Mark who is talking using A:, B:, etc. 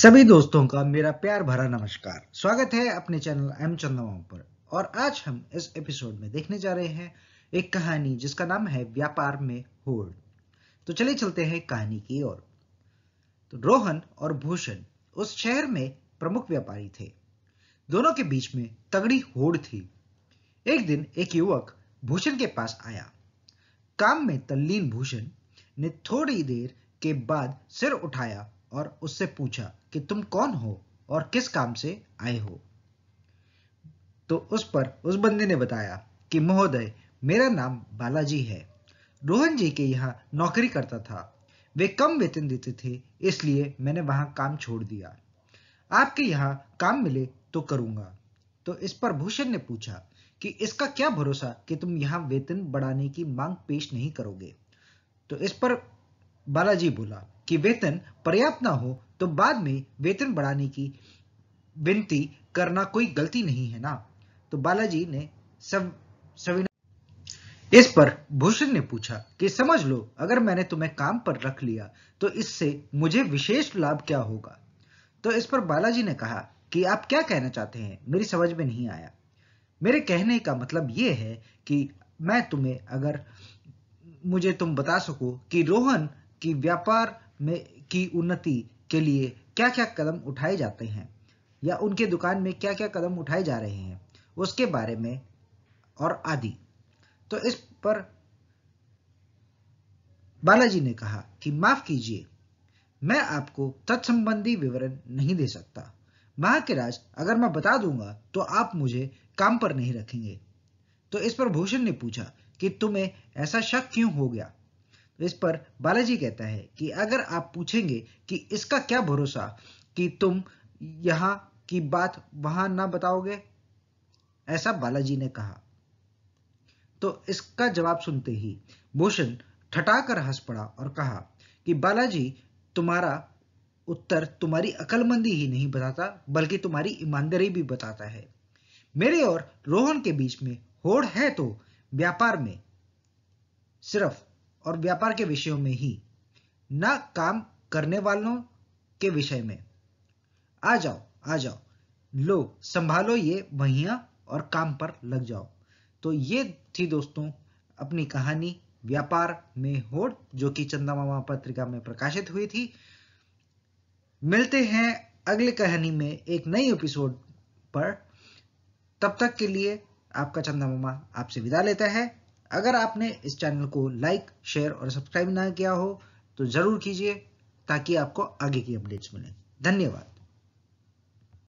A: सभी दोस्तों का मेरा प्यार भरा नमस्कार स्वागत है अपने चैनल एम चंदमाम पर और आज हम इस एपिसोड में देखने जा रहे हैं एक कहानी जिसका नाम है व्यापार में होड़ तो चले चलते हैं कहानी की ओर तो रोहन और भूषण उस शहर में प्रमुख व्यापारी थे दोनों के बीच में तगड़ी होड़ थी एक दिन एक युवक भूषण के पास आया काम में तल्लीन भूषण ने थोड़ी देर के बाद सिर उठाया और उससे पूछा कि तुम कौन हो और किस काम से आए हो तो उस पर उस बंदे ने बताया कि महोदय मेरा नाम बालाजी है रोहन जी के यहाँ नौकरी करता था वे कम वेतन देते थे इसलिए मैंने वहां काम छोड़ दिया आपके यहाँ काम मिले तो करूंगा तो इस पर भूषण ने पूछा कि इसका क्या भरोसा कि तुम यहाँ वेतन बढ़ाने की मांग पेश नहीं करोगे तो इस पर बालाजी बोला कि वेतन पर्याप्त ना हो तो बाद में वेतन बढ़ाने की विनती करना कोई गलती नहीं है ना तो बालाजी ने सब सविन इस पर भूषण ने पूछा कि समझ लो अगर मैंने तुम्हें काम पर रख लिया तो इससे मुझे विशेष लाभ क्या होगा तो इस पर बालाजी ने कहा कि आप क्या कहना चाहते हैं मेरी समझ में नहीं आया मेरे कहने का मतलब यह है कि मैं तुम्हें अगर मुझे तुम बता सको कि रोहन कि व्यापार में की उन्नति के लिए क्या क्या कदम उठाए जाते हैं या उनके दुकान में क्या क्या कदम उठाए जा रहे हैं उसके बारे में और आदि तो इस पर बालाजी ने कहा कि माफ कीजिए मैं आपको तत्संबंधी विवरण नहीं दे सकता महाकिराज अगर मैं बता दूंगा तो आप मुझे काम पर नहीं रखेंगे तो इस पर भूषण ने पूछा कि तुम्हें ऐसा शक क्यों हो गया तो इस पर बालाजी कहता है कि अगर आप पूछेंगे कि इसका क्या भरोसा कि तुम यहां की बात वहां ना बताओगे ऐसा बालाजी ने कहा तो इसका जवाब सुनते ही भूषण ठटाकर हंस पड़ा और कहा कि बालाजी तुम्हारा उत्तर तुम्हारी अकलमंदी ही नहीं बताता बल्कि तुम्हारी ईमानदारी भी बताता है मेरे और रोहन के बीच में होड़ है तो व्यापार में सिर्फ और व्यापार के विषयों में ही न काम करने वालों के विषय में आ जाओ आ जाओ लो संभालो ये वहिया और काम पर लग जाओ तो ये थी दोस्तों अपनी कहानी व्यापार में होड़ जो कि चंदा पत्रिका में प्रकाशित हुई थी मिलते हैं अगली कहानी में एक नई एपिसोड पर तब तक के लिए आपका चंदा मामा आपसे विदा लेता है अगर आपने इस चैनल को लाइक शेयर और सब्सक्राइब ना किया हो तो ज़रूर कीजिए ताकि आपको आगे की अपडेट्स मिलें धन्यवाद